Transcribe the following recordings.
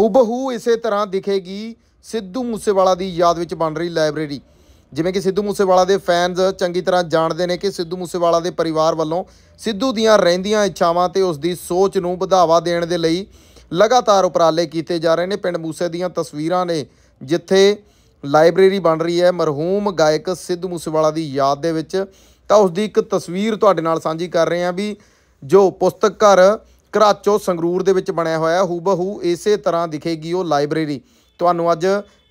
ਹੂਬਹੂ ਇਸੇ ਤਰ੍ਹਾਂ ਦਿਖੇਗੀ ਸਿੱਧੂ ਮੂਸੇਵਾਲਾ ਦੀ ਯਾਦ ਵਿੱਚ ਬਣ ਰਹੀ ਲਾਇਬ੍ਰੇਰੀ ਜਿਵੇਂ ਕਿ ਸਿੱਧੂ ਮੂਸੇਵਾਲਾ ਦੇ ਫੈਨਸ ਚੰਗੀ ਤਰ੍ਹਾਂ ਜਾਣਦੇ ਨੇ ਕਿ ਸਿੱਧੂ ਮੂਸੇਵਾਲਾ ਦੇ ਪਰਿਵਾਰ ਵੱਲੋਂ ਸਿੱਧੂ ਦੀਆਂ ਰਹਿੰਦੀਆਂ ਇੱਛਾਵਾਂ ਤੇ ਉਸ ਦੀ ਸੋਚ ਨੂੰ ਵਧਾਵਾ ਦੇਣ ਦੇ ਲਈ ਲਗਾਤਾਰ ਉਪਰਾਲੇ ਕੀਤੇ ਜਾ ਰਹੇ ਨੇ ਪਿੰਡ ਮੂਸੇ ਦੀਆਂ ਤਸਵੀਰਾਂ ਨੇ ਜਿੱਥੇ ਲਾਇਬ੍ਰੇਰੀ ਬਣ ਰਹੀ ਹੈ ਮਰਹੂਮ ਗਾਇਕ ਸਿੱਧੂ ਮੂਸੇਵਾਲਾ ਦੀ ਯਾਦ ਦੇ ਵਿੱਚ ਤਾਂ ਉਸ ਦੀ ਇੱਕ ਤਸਵੀਰ ਤੁਹਾਡੇ ਨਾਲ ਸਾਂਝੀ ਕਰ ਰਹੇ ਹਾਂ ਵੀ ਜੋ ਪੁਸਤਕ ਘਰ ਕਰਾਚੋ ਸੰਗਰੂਰ ਦੇ ਵਿੱਚ ਬਣਿਆ ਹੋਇਆ ਹੂਬਹੂ ਇਸੇ ਤਰ੍ਹਾਂ ਦਿਖੇਗੀ ਉਹ ਲਾਇਬ੍ਰੇਰੀ ਤੁਹਾਨੂੰ ਅੱਜ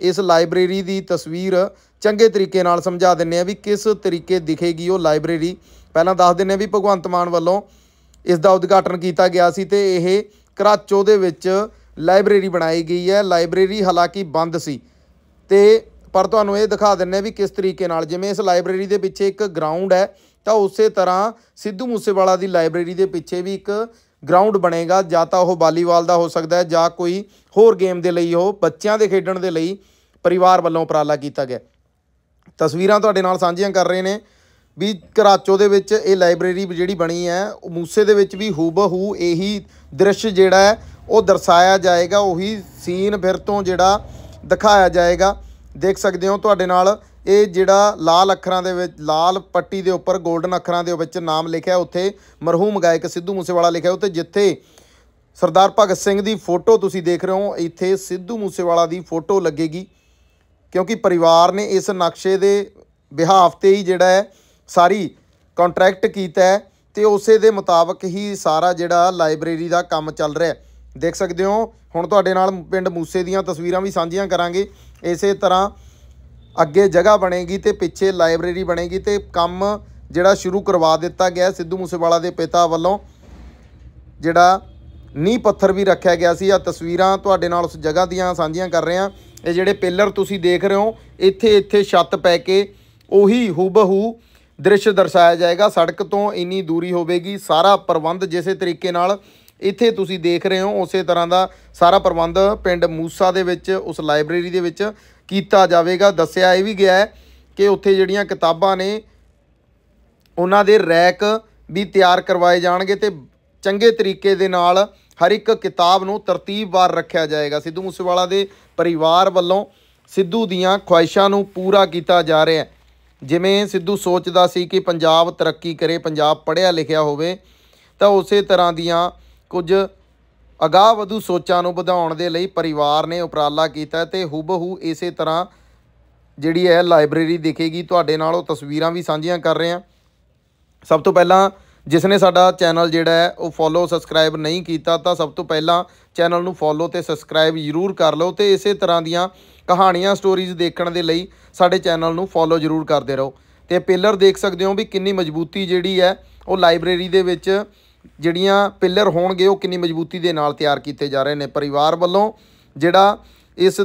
ਇਸ ਲਾਇਬ੍ਰੇਰੀ ਦੀ ਤਸਵੀਰ ਚੰਗੇ ਤਰੀਕੇ ਨਾਲ ਸਮਝਾ ਦਿੰਨੇ ਆ ਵੀ ਕਿਸ ਤਰੀਕੇ ਦਿਖੇਗੀ ਉਹ ਲਾਇਬ੍ਰੇਰੀ ਪਹਿਲਾਂ ਦੱਸ ਦਿੰਨੇ ਆ ਵੀ ਭਗਵੰਤ ਮਾਨ ਵੱਲੋਂ ਇਸ ਦਾ ਉਦਘਾਟਨ ਕੀਤਾ ਗਿਆ ਸੀ ਤੇ ਇਹ ਕਰਾਚੋ ਦੇ ਵਿੱਚ ਲਾਇਬ੍ਰੇਰੀ ਬਣਾਈ ਗਈ ਹੈ ਲਾਇਬ੍ਰੇਰੀ ਹਾਲਾਂਕਿ ਬੰਦ ਸੀ ਤੇ ਪਰ ਤੁਹਾਨੂੰ ਇਹ ਦਿਖਾ ਦਿੰਨੇ ਆ ਵੀ ਕਿਸ ਤਰੀਕੇ ਨਾਲ ਜਿਵੇਂ ਇਸ ਲਾਇਬ੍ਰੇਰੀ ਦੇ ਪਿੱਛੇ ਇੱਕ ਗਰਾਊਂਡ ਹੈ ਤਾਂ ਉਸੇ ਤਰ੍ਹਾਂ ਸਿੱਧੂ ਮੂਸੇਵਾਲਾ ਦੀ ਲਾਇਬ੍ਰੇਰੀ ਦੇ ਪਿੱਛੇ ਵੀ ਇੱਕ ਗਰਾਊਂਡ ਬਣੇਗਾ ਜਾਂ ਤਾਂ ਉਹ ਵਾਲੀਬਾਲ ਦਾ ਹੋ ਸਕਦਾ ਹੈ ਜਾਂ ਕੋਈ ਹੋਰ ਗੇਮ ਦੇ ਲਈ ਉਹ ਬੱਚਿਆਂ ਦੇ ਖੇਡਣ ਦੇ ਲਈ ਪਰਿਵਾਰ ਵੱਲੋਂ ਉਪਰਾਲਾ ਕੀਤਾ ਗਿਆ ਤਸਵੀਰਾਂ ਤੁਹਾਡੇ ਨਾਲ ਸਾਂਝੀਆਂ ਕਰ ਰਹੇ ਨੇ ਵੀ ਕਰਾਚੋ ਦੇ ਵਿੱਚ ਇਹ ਲਾਇਬ੍ਰੇਰੀ ਜਿਹੜੀ ਬਣੀ ਹੈ ਮੂਸੇ ਦੇ ਵਿੱਚ ਵੀ ਹੂਬਹੂ ਇਹੀ ਦ੍ਰਿਸ਼ ਜਿਹੜਾ ਹੈ ਉਹ ਦਰਸਾਇਆ ਜਾਏਗਾ ਉਹੀ ਸੀਨ ਫਿਰ ਤੋਂ ਜਿਹੜਾ ਦਿਖਾਇਆ ਜਾਏਗਾ ਦੇਖ ਸਕਦੇ ਹੋ ਤੁਹਾਡੇ ਨਾਲ ਇਹ ਜਿਹੜਾ ਲਾਲ ਅੱਖਰਾਂ ਦੇ ਵਿੱਚ ਲਾਲ ਪੱਟੀ ਦੇ ਉੱਪਰ 골ਡਨ ਅੱਖਰਾਂ ਦੇ ਵਿੱਚ ਨਾਮ ਲਿਖਿਆ ਉੱਥੇ ਮਰਹੂਮ ਗਾਇਕ ਸਿੱਧੂ ਮੂਸੇਵਾਲਾ ਲਿਖਿਆ ਉੱਤੇ ਜਿੱਥੇ ਸਰਦਾਰ ਭਗਤ ਸਿੰਘ ਦੀ ਫੋਟੋ ਤੁਸੀਂ ਦੇਖ ਰਹੇ ਹੋ ਇੱਥੇ ਸਿੱਧੂ ਮੂਸੇਵਾਲਾ ਦੀ ਫੋਟੋ ਲੱਗੇਗੀ ਕਿਉਂਕਿ ਪਰਿਵਾਰ ਨੇ ਇਸ ਨਕਸ਼ੇ ਦੇ ਬਿਹਾਫ ਤੇ ਹੀ ਜਿਹੜਾ ਹੈ ਸਾਰੀ ਕੰਟਰੈਕਟ ਕੀਤਾ ਹੈ ਤੇ ਉਸੇ ਦੇ ਮੁਤਾਬਕ ਹੀ ਸਾਰਾ ਜਿਹੜਾ ਲਾਇਬ੍ਰੇਰੀ ਦਾ ਕੰਮ ਚੱਲ ਰਿਹਾ ਹੈ ਦੇਖ ਸਕਦੇ ਹੋ ਹੁਣ ਤੁਹਾਡੇ ਨਾਲ ਪਿੰਡ ਮੂਸੇ ਦੀਆਂ ਤਸਵੀਰਾਂ ਵੀ ਸਾਂਝੀਆਂ ਕਰਾਂਗੇ ਇਸੇ ਤਰ੍ਹਾਂ ਅੱਗੇ ਜਗ੍ਹਾ ਬਣੇਗੀ ਤੇ ਪਿੱਛੇ ਲਾਇਬ੍ਰੇਰੀ ਬਣੇਗੀ ਤੇ ਕੰਮ ਜਿਹੜਾ ਸ਼ੁਰੂ ਕਰਵਾ ਦਿੱਤਾ ਗਿਆ ਸਿੱਧੂ ਮੂਸੇਵਾਲਾ ਦੇ ਪਿਤਾ ਵੱਲੋਂ ਜਿਹੜਾ ਨੀਂਹ ਪੱਥਰ ਵੀ ਰੱਖਿਆ ਗਿਆ ਸੀ ਆ ਤਸਵੀਰਾਂ ਤੁਹਾਡੇ ਨਾਲ ਉਸ ਜਗ੍ਹਾ ਦੀਆਂ ਸਾਂਝੀਆਂ ਕਰ ਰਹੇ ਆ ਇਹ ਜਿਹੜੇ ਪਿਲਰ ਤੁਸੀਂ ਦੇਖ ਰਹੇ ਹੋ ਇੱਥੇ ਇੱਥੇ ਛੱਤ ਪੈ ਕੇ ਉਹੀ ਹੂਬਹੂ ਦ੍ਰਿਸ਼ ਦਰਸਾਇਆ ਜਾਏਗਾ ਸੜਕ ਤੋਂ ਇੰਨੀ ਦੂਰੀ ਹੋਵੇਗੀ ਸਾਰਾ ਪ੍ਰਬੰਧ ਜਿਸੇ ਤਰੀਕੇ ਨਾਲ ਇੱਥੇ ਤੁਸੀਂ ਦੇਖ ਰਹੇ ਹੋ ਉਸੇ ਤਰ੍ਹਾਂ ਦਾ ਸਾਰਾ ਪ੍ਰਬੰਧ ਪਿੰਡ ਮੂਸਾ ਦੇ ਵਿੱਚ ਉਸ ਲਾਇਬ੍ਰੇਰੀ ਦੇ ਵਿੱਚ ਕੀਤਾ ਜਾਵੇਗਾ ਦੱਸਿਆ ਇਹ ਵੀ ਗਿਆ ਹੈ ਕਿ ਉੱਥੇ ਜਿਹੜੀਆਂ ਕਿਤਾਬਾਂ ਨੇ ਉਹਨਾਂ ਦੇ ਰੈਕ ਵੀ ਤਿਆਰ ਕਰਵਾਏ ਜਾਣਗੇ ਤੇ ਚੰਗੇ ਤਰੀਕੇ ਦੇ ਨਾਲ ਹਰ ਇੱਕ ਕਿਤਾਬ ਨੂੰ ਤਰਤੀਬਵਾਰ ਰੱਖਿਆ ਜਾਏਗਾ ਸਿੱਧੂ ਮੂਸੇਵਾਲਾ ਦੇ ਪਰਿਵਾਰ ਵੱਲੋਂ ਸਿੱਧੂ ਦੀਆਂ ਖੁਆਇਸ਼ਾਂ ਨੂੰ ਪੂਰਾ ਕੀਤਾ ਜਾ ਰਿਹਾ ਹੈ ਜਿਵੇਂ ਸਿੱਧੂ ਸੋਚਦਾ ਸੀ ਕਿ ਪੰਜਾਬ ਤਰੱਕੀ ਕਰੇ ਪੰਜਾਬ ਪੜ੍ਹਿਆ ਲਿਖਿਆ ਹੋਵੇ ਤਾਂ ਉਸੇ ਤਰ੍ਹਾਂ ਦੀਆਂ ਕੁਝ ਅਗਾਹ ਵਧੂ ਸੋਚਾਂ ਨੂੰ ਵਧਾਉਣ ਦੇ ਲਈ ਪਰਿਵਾਰ ਨੇ ਉਪਰਾਲਾ ਕੀਤਾ ਤੇ ਹੁਬਹੂ ਇਸੇ ਤਰ੍ਹਾਂ ਜਿਹੜੀ ਹੈ ਲਾਇਬ੍ਰੇਰੀ ਦਿਖੇਗੀ ਤੁਹਾਡੇ ਨਾਲ ਉਹ ਤਸਵੀਰਾਂ ਵੀ ਸਾਂਝੀਆਂ ਕਰ ਰਹੇ ਹਾਂ ਸਭ ਤੋਂ ਪਹਿਲਾਂ ਜਿਸ ਨੇ ਸਾਡਾ ਚੈਨਲ ਜਿਹੜਾ ਹੈ ਉਹ ਫੋਲੋ ਸਬਸਕ੍ਰਾਈਬ ਨਹੀਂ ਕੀਤਾ ਤਾਂ ਸਭ ਤੋਂ ਪਹਿਲਾਂ ਚੈਨਲ ਨੂੰ ਫੋਲੋ ਤੇ ਸਬਸਕ੍ਰਾਈਬ ਜ਼ਰੂਰ ਕਰ ਲਓ ਤੇ ਇਸੇ ਤਰ੍ਹਾਂ ਦੀਆਂ ਕਹਾਣੀਆਂ ਸਟੋਰੀਜ਼ ਦੇਖਣ ਦੇ ਲਈ ਸਾਡੇ ਚੈਨਲ ਨੂੰ ਫੋਲੋ ਜ਼ਰੂਰ ਕਰਦੇ ਰਹੋ ਤੇ ਪਿਲਰ ਦੇਖ ਸਕਦੇ ਹੋ ਵੀ ਕਿੰਨੀ ਮਜ਼ਬੂਤੀ ਜਿਹੜੀ ਹੈ ਉਹ ਲਾਇਬ੍ਰੇਰੀ ਦੇ ਵਿੱਚ ਜਿਹੜੀਆਂ ਪਿੱਲਰ ਹੋਣਗੇ ਉਹ ਕਿੰਨੀ ਮਜ਼ਬੂਤੀ ਦੇ ਨਾਲ ਤਿਆਰ ਕੀਤੇ ਜਾ ਰਹੇ ਨੇ ਪਰਿਵਾਰ ਵੱਲੋਂ ਜਿਹੜਾ ਇਸ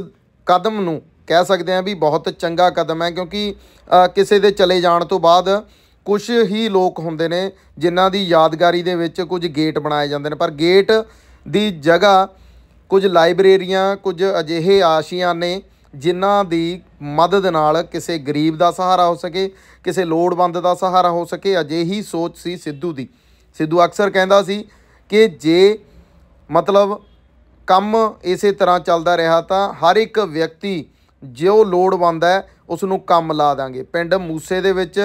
ਕਦਮ ਨੂੰ ਕਹਿ ਸਕਦੇ ਆ ਵੀ ਬਹੁਤ ਚੰਗਾ ਕਦਮ ਹੈ ਕਿਉਂਕਿ ਕਿਸੇ ਦੇ ਚਲੇ ਜਾਣ ਤੋਂ ਬਾਅਦ ਕੁਝ ਹੀ ਲੋਕ ਹੁੰਦੇ ਨੇ ਜਿਨ੍ਹਾਂ ਦੀ ਯਾਦਗਾਰੀ ਦੇ ਵਿੱਚ ਕੁਝ ਗੇਟ ਬਣਾਏ ਜਾਂਦੇ ਨੇ ਪਰ ਗੇਟ ਦੀ ਜਗ੍ਹਾ ਕੁਝ ਲਾਇਬ੍ਰੇਰੀਆਂ ਕੁਝ ਅਜਿਹੇ ਆਸ਼ੀਆਂ ਨੇ ਜਿਨ੍ਹਾਂ ਦੀ ਮਦਦ ਨਾਲ ਕਿਸੇ ਗਰੀਬ ਦਾ ਸਹਾਰਾ ਹੋ ਸਕੇ ਕਿਸੇ ਲੋੜਵੰਦ ਦਾ ਸਹਾਰਾ ਹੋ ਸਕੇ ਅਜਿਹੀ ਸੋਚ ਸੀ ਸਿੱਧੂ ਦੀ ਸਿੱਧੂ ਅਕਸਰ ਕਹਿੰਦਾ ਸੀ ਕਿ ਜੇ ਮਤਲਬ ਕੰਮ ਇਸੇ ਤਰ੍ਹਾਂ ਚੱਲਦਾ ਰਿਹਾ ਤਾਂ ਹਰ ਇੱਕ ਵਿਅਕਤੀ ਜੋ ਲੋੜਵੰਦ ਹੈ ਉਸ ਨੂੰ ਕੰਮ ਲਾ ਦਾਂਗੇ ਪਿੰਡ ਮੂਸੇ ਦੇ ਵਿੱਚ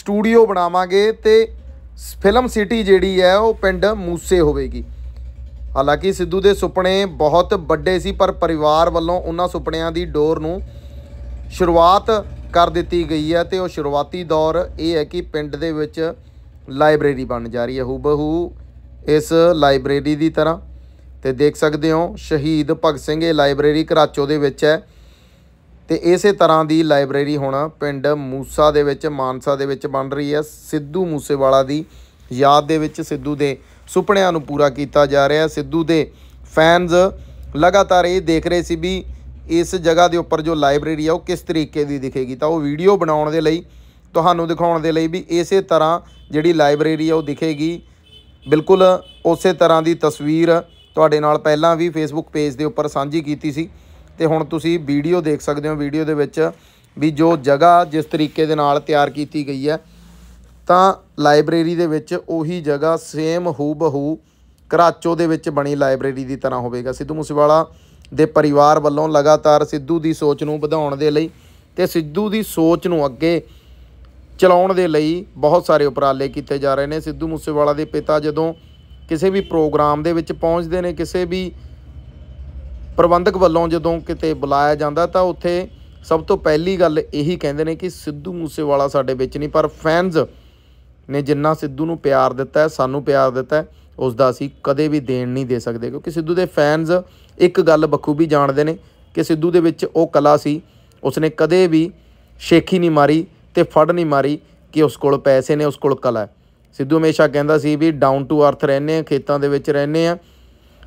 ਸਟੂਡੀਓ ਬਣਾਵਾਂਗੇ ਤੇ ਫਿਲਮ ਸਿਟੀ ਜਿਹੜੀ ਹੈ ਉਹ ਪਿੰਡ ਮੂਸੇ ਹੋਵੇਗੀ ਹਾਲਾਂਕਿ ਸਿੱਧੂ ਦੇ ਸੁਪਨੇ ਬਹੁਤ ਵੱਡੇ ਸੀ ਪਰ ਪਰਿਵਾਰ ਵੱਲੋਂ ਉਹਨਾਂ ਸੁਪਨਿਆਂ ਦੀ ਡੋਰ ਨੂੰ ਸ਼ੁਰੂਆਤ ਕਰ ਦਿੱਤੀ ਗਈ ਹੈ ਤੇ ਉਹ ਸ਼ੁਰੂਆਤੀ ਦੌਰ ਇਹ ਹੈ ਕਿ ਪਿੰਡ ਦੇ ਵਿੱਚ ਲਾਇਬ੍ਰੇਰੀ ਬਣ ਜਾ ਰਹੀ ਹੈ ਹੂਬਹੂ ਇਸ ਲਾਇਬ੍ਰੇਰੀ ਦੀ ਤਰ੍ਹਾਂ ਤੇ ਦੇਖ ਸਕਦੇ ਹੋ ਸ਼ਹੀਦ ਭਗਤ ਸਿੰਘ ਇਹ ਲਾਇਬ੍ਰੇਰੀ ਕਰਾਚੋ ਦੇ ਵਿੱਚ ਹੈ ਤੇ ਇਸੇ ਤਰ੍ਹਾਂ ਦੀ ਲਾਇਬ੍ਰੇਰੀ ਹੁਣ ਪਿੰਡ ਮੂਸਾ ਦੇ ਵਿੱਚ ਮਾਨਸਾ ਦੇ ਵਿੱਚ ਬਣ ਰਹੀ ਹੈ ਸਿੱਧੂ ਮੂਸੇਵਾਲਾ ਦੀ ਯਾਦ ਦੇ ਵਿੱਚ ਸਿੱਧੂ ਦੇ ਸੁਪਨਿਆਂ ਨੂੰ ਪੂਰਾ ਕੀਤਾ ਜਾ ਰਿਹਾ ਸਿੱਧੂ ਦੇ ਫੈਨਸ ਲਗਾਤਾਰ ਇਹ ਦੇਖ ਰਹੇ ਸੀ ਵੀ ਇਸ ਜਗ੍ਹਾ ਦੇ ਉੱਪਰ ਜੋ ਲਾਇਬ੍ਰੇਰੀ ਆ ਉਹ ਕਿਸ ਤਰੀਕੇ ਦੀ ਦਿਖੇਗੀ ਤਾਂ ਉਹ ਵੀਡੀਓ ਬਣਾਉਣ ਦੇ ਲਈ ਤੁਹਾਨੂੰ ਦਿਖਾਉਣ ਦੇ ਲਈ ਵੀ ਇਸੇ ਤਰ੍ਹਾਂ ਜਿਹੜੀ ਲਾਇਬ੍ਰੇਰੀ ਆ ਉਹ ਦਿਖੇਗੀ ਬਿਲਕੁਲ ਉਸੇ ਤਰ੍ਹਾਂ ਦੀ ਤਸਵੀਰ ਤੁਹਾਡੇ ਨਾਲ ਪਹਿਲਾਂ ਵੀ ਫੇਸਬੁੱਕ ਪੇਜ ਦੇ ਉੱਪਰ ਸਾਂਝੀ ਕੀਤੀ ਸੀ ਤੇ ਹੁਣ ਤੁਸੀਂ ਵੀਡੀਓ ਦੇਖ ਸਕਦੇ ਹੋ ਵੀਡੀਓ ਦੇ ਵਿੱਚ ਵੀ ਜੋ ਜਗ੍ਹਾ ਜਿਸ ਤਰੀਕੇ ਦੇ ਨਾਲ ਤਿਆਰ ਕੀਤੀ ਗਈ ਹੈ ਤਾਂ ਲਾਇਬ੍ਰੇਰੀ ਦੇ ਵਿੱਚ ਉਹੀ ਜਗ੍ਹਾ ਸੇਮ ਹੂ ਬਹੂ ਕਰਾਚੋ ਦੇ ਵਿੱਚ ਬਣੀ ਲਾਇਬ੍ਰੇਰੀ ਦੀ ਤਰ੍ਹਾਂ ਹੋਵੇਗਾ ਸਿੱਧੂ ਮੂਸੇਵਾਲਾ ਦੇ ਪਰਿਵਾਰ ਵੱਲੋਂ ਲਗਾਤਾਰ ਸਿੱਧੂ ਦੀ ਸੋਚ ਨੂੰ ਵਧਾਉਣ ਦੇ ਲਈ ਤੇ ਸਿੱਧੂ ਦੀ ਸੋਚ ਨੂੰ ਅੱਗੇ ਚਲਾਉਣ ਦੇ ਲਈ ਬਹੁਤ ਸਾਰੇ ਉਪਰਾਲੇ ਕੀਤੇ ਜਾ ਰਹੇ ਨੇ ਸਿੱਧੂ ਮੂਸੇਵਾਲਾ ਦੇ ਪਿਤਾ ਜਦੋਂ ਕਿਸੇ ਵੀ ਪ੍ਰੋਗਰਾਮ ਦੇ ਵਿੱਚ ਪਹੁੰਚਦੇ ਨੇ ਕਿਸੇ ਵੀ ਪ੍ਰਬੰਧਕ ਵੱਲੋਂ ਜਦੋਂ ਕਿਤੇ ਬੁਲਾਇਆ ਜਾਂਦਾ ਤਾਂ ਉੱਥੇ ਸਭ ਤੋਂ ਪਹਿਲੀ ਗੱਲ ਇਹੀ ਕਹਿੰਦੇ ਨੇ ਕਿ ਸਿੱਧੂ ਮੂਸੇਵਾਲਾ ਸਾਡੇ ਵਿੱਚ ਨਹੀਂ ਪਰ ਫੈਨਸ ਨੇ ਜਿੰਨਾ ਸਿੱਧੂ ਨੂੰ ਪਿਆਰ ਦਿੱਤਾ ਹੈ ਸਾਨੂੰ ਪਿਆਰ ਦਿੱਤਾ ਹੈ ਉਸ ਦਾ ਅਸੀਂ ਕਦੇ ਵੀ ਦੇਣ ਨਹੀਂ ਦੇ ਸਕਦੇ ਕਿਉਂਕਿ ਸਿੱਧੂ ਦੇ ਫੈਨਸ ਇੱਕ ਗੱਲ ਬਖੂਬੀ ਜਾਣਦੇ ਨੇ ਕਿ ਸਿੱਧੂ ਦੇ ਵਿੱਚ ਉਹ ਕਲਾ ਸੀ ਉਸਨੇ ਕਦੇ ਵੀ ਸ਼ੇਖੀ ਨਹੀਂ ਮਾਰੀ ਤੇ ਫੜ ਨਹੀਂ ਮਾਰੀ ਕਿ ਉਸ ਕੋਲ ਪੈਸੇ ਨੇ ਉਸ ਕੋਲ ਕਲਾ ਹੈ ਸਿੱਧੂ ਹਮੇਸ਼ਾ ਕਹਿੰਦਾ ਸੀ ਵੀ ਡਾਊਨ ਟੂ ਅਰਥ ਰਹਿੰਨੇ ਆ ਖੇਤਾਂ ਦੇ ਵਿੱਚ ਰਹਿੰਨੇ ਆ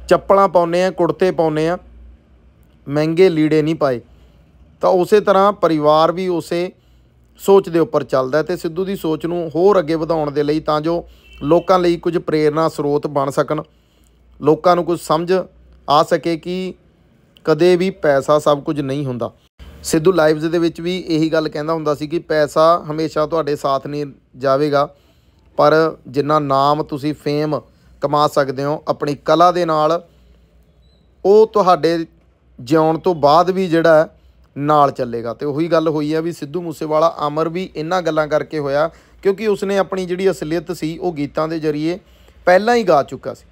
ਚੱਪਲਾਂ ਪਾਉਨੇ ਆ ਕੁੜਤੇ ਪਾਉਨੇ ਆ ਮਹਿੰਗੇ ਲੀੜੇ ਨਹੀਂ ਪਾਏ ਤਾਂ ਉਸੇ ਤਰ੍ਹਾਂ ਪਰਿਵਾਰ ਵੀ ਉਸੇ ਸੋਚ ਦੇ ਉੱਪਰ ਚੱਲਦਾ ਤੇ ਸਿੱਧੂ ਦੀ ਸੋਚ ਨੂੰ ਹੋਰ ਅੱਗੇ ਵਧਾਉਣ ਦੇ ਲਈ ਤਾਂ ਜੋ ਲੋਕਾਂ ਲਈ ਕੁਝ ਪ੍ਰੇਰਣਾ ਸਰੋਤ ਬਣ ਸਕਣ ਲੋਕਾਂ ਨੂੰ ਕੁਝ ਸਮਝ ਆ ਸਕੇ ਕਿ ਕਦੇ ਵੀ ਪੈਸਾ ਸਭ ਕੁਝ ਨਹੀਂ ਹੁੰਦਾ ਸਿੱਧੂ ਲਾਈਵਜ਼ ਦੇ ਵਿੱਚ ਵੀ ਇਹੀ ਗੱਲ ਕਹਿੰਦਾ ਹੁੰਦਾ ਸੀ ਕਿ ਪੈਸਾ ਹਮੇਸ਼ਾ ਤੁਹਾਡੇ ਸਾਥ ਨਹੀਂ ਜਾਵੇਗਾ ਪਰ ਜਿੰਨਾ ਨਾਮ ਤੁਸੀਂ ਫੇਮ ਕਮਾ ਸਕਦੇ ਹੋ ਆਪਣੀ ਕਲਾ ਦੇ ਨਾਲ ਉਹ ਤੁਹਾਡੇ ਜਿਉਣ ਤੋਂ ਬਾਅਦ ਵੀ ਜਿਹੜਾ ਨਾਲ ਚੱਲੇਗਾ ਤੇ ਉਹੀ ਗੱਲ ਹੋਈ ਆ ਵੀ ਸਿੱਧੂ ਮੂਸੇਵਾਲਾ ਅਮਰ ਵੀ ਇਹਨਾਂ ਗੱਲਾਂ ਕਰਕੇ ਹੋਇਆ ਕਿਉਂਕਿ ਉਸਨੇ ਆਪਣੀ ਜਿਹੜੀ ਅਸਲੀਅਤ ਸੀ ਉਹ ਗੀਤਾਂ ਦੇ ਜ਼ਰੀਏ ਪਹਿਲਾਂ ਹੀ ਗਾ ਚੁੱਕਾ ਸੀ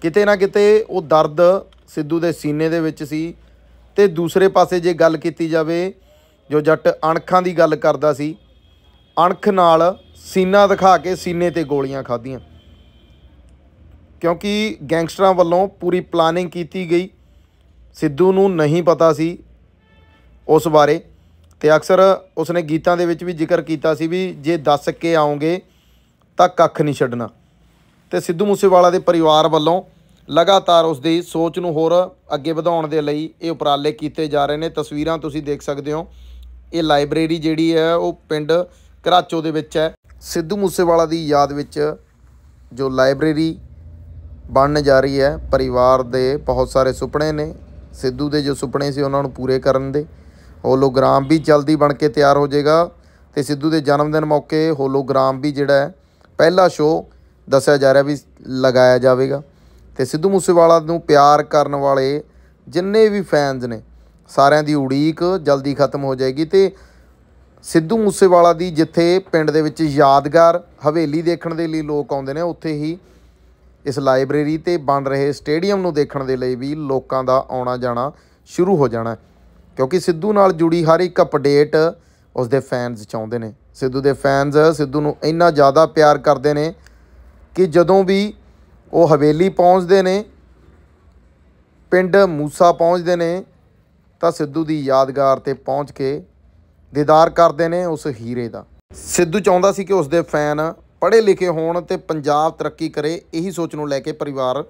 ਕਿਤੇ ਨਾ ਕਿਤੇ ਉਹ ਦਰਦ ਸਿੱਧੂ ਦੇ ਸੀਨੇ ਦੇ ਵਿੱਚ ਸੀ ਤੇ ਦੂਸਰੇ ਪਾਸੇ ਜੇ ਗੱਲ ਕੀਤੀ ਜਾਵੇ ਜੋ ਜੱਟ ਅਣਖਾਂ ਦੀ ਗੱਲ ਕਰਦਾ ਸੀ ਅਣਖ ਨਾਲ ਸੀਨਾ ਦਿਖਾ ਕੇ ਸੀਨੇ ਤੇ ਗੋਲੀਆਂ ਖਾਧੀਆਂ ਕਿਉਂਕਿ ਗੈਂਗਸਟਰਾਂ ਵੱਲੋਂ ਪੂਰੀ ਪਲਾਨਿੰਗ ਕੀਤੀ ਗਈ ਸਿੱਧੂ ਨੂੰ ਨਹੀਂ ਪਤਾ ਸੀ ਉਸ ਬਾਰੇ ਤੇ ਅਕਸਰ ਉਸਨੇ ਗੀਤਾਂ ਦੇ ਵਿੱਚ ਵੀ ਜ਼ਿਕਰ ਕੀਤਾ ਸੀ ਵੀ ਜੇ ਦੱਸ ਕੇ ਆਉਂਗੇ ਤਾਂ ਕੱਖ ਨਹੀਂ ਛੱਡਣਾ ਤੇ ਸਿੱਧੂ ਮੂਸੇਵਾਲਾ ਦੇ ਪਰਿਵਾਰ ਵੱਲੋਂ ਲਗਾਤਾਰ ਉਸ ਦੀ ਸੋਚ ਨੂੰ ਹੋਰ ਅੱਗੇ ਵਧਾਉਣ ਦੇ ਲਈ ਇਹ ਉਪਰਾਲੇ ਕੀਤੇ ਜਾ ਰਹੇ ਨੇ ਤਸਵੀਰਾਂ ਤੁਸੀਂ ਦੇਖ ਸਕਦੇ ਹੋ ਇਹ ਲਾਇਬ੍ਰੇਰੀ ਜਿਹੜੀ ਹੈ ਉਹ ਪਿੰਡ ਕਰਾਚੋ ਦੇ ਵਿੱਚ ਹੈ ਸਿੱਧੂ ਮੂਸੇਵਾਲਾ ਦੀ ਯਾਦ ਵਿੱਚ ਜੋ ਲਾਇਬ੍ਰੇਰੀ ਬਣਨ ਜਾ ਰਹੀ ਹੈ ਪਰਿਵਾਰ ਦੇ ਬਹੁਤ ਸਾਰੇ ਸੁਪਨੇ ਨੇ ਸਿੱਧੂ ਦੇ ਜੋ ਸੁਪਨੇ ਸੀ ਉਹਨਾਂ ਨੂੰ ਪੂਰੇ ਕਰਨ ਦੇ ਹੋਲੋਗ੍ਰਾਮ ਵੀ ਜਲਦੀ ਬਣ ਕੇ ਤਿਆਰ ਹੋ ਜਾਏਗਾ ਤੇ ਸਿੱਧੂ ਦੇ ਜਨਮ ਦਿਨ ਮੌਕੇ ਹੋਲੋਗ੍ਰਾਮ ਵੀ ਜਿਹੜਾ ਹੈ ਪਹਿਲਾ ਸ਼ੋਅ ਦੱਸਿਆ ਜਾ ਰਿਹਾ ਵੀ ਲਗਾਇਆ ਜਾਵੇਗਾ ਤੇ ਸਿੱਧੂ ਮੂਸੇਵਾਲਾ ਨੂੰ ਪਿਆਰ ਕਰਨ ਵਾਲੇ ਜਿੰਨੇ ਵੀ ਫੈਨਸ ਨੇ ਸਾਰਿਆਂ ਦੀ ਉਡੀਕ ਜਲਦੀ ਖਤਮ ਹੋ ਜਾਏਗੀ ਤੇ ਸਿੱਧੂ ਮੂਸੇਵਾਲਾ ਦੀ ਜਿੱਥੇ ਪਿੰਡ ਦੇ ਵਿੱਚ ਯਾਦਗਾਰ ਹਵੇਲੀ ਦੇਖਣ ਦੇ ਲਈ ਲੋਕ ਆਉਂਦੇ ਨੇ ਉੱਥੇ ਹੀ ਇਸ ਲਾਇਬ੍ਰੇਰੀ ਤੇ ਬਣ ਰਹੇ ਸਟੇਡੀਅਮ ਨੂੰ ਦੇਖਣ ਦੇ ਲਈ ਵੀ ਲੋਕਾਂ ਦਾ ਆਉਣਾ ਜਾਣਾ ਸ਼ੁਰੂ ਹੋ ਜਾਣਾ ਕਿਉਂਕਿ ਸਿੱਧੂ ਨਾਲ ਜੁੜੀ ਹਰ ਇੱਕ ਅਪਡੇਟ ਉਸ ਦੇ ਫੈਨਸ ਚਾਹੁੰਦੇ ਨੇ ਸਿੱਧੂ ਦੇ ਫੈਨਸ ਸਿੱਧੂ ਨੂੰ ਇੰਨਾ ਜ਼ਿਆਦਾ ਪਿਆਰ ਕਰਦੇ ਨੇ ਕਿ ਜਦੋਂ ਵੀ ਉਹ ਹਵੇਲੀ ਪਹੁੰਚਦੇ ਨੇ ਪਿੰਡ ਮੂਸਾ ਪਹੁੰਚਦੇ ਨੇ ਤਾਂ ਸਿੱਧੂ ਦੀ ਯਾਦਗਾਰ ਤੇ ਪਹੁੰਚ ਕੇ ਦੀਦਾਰ ਕਰਦੇ ਨੇ ਉਸ ਹੀਰੇ ਦਾ ਸਿੱਧੂ ਚਾਹੁੰਦਾ ਸੀ ਕਿ ਉਸ ਦੇ ਫੈਨ ਪੜ੍ਹੇ ਲਿਖੇ ਹੋਣ ਤੇ ਪੰਜਾਬ ਤਰੱਕੀ ਕਰੇ ਇਹੀ ਸੋਚ ਨੂੰ ਲੈ ਕੇ ਪਰਿਵਾਰ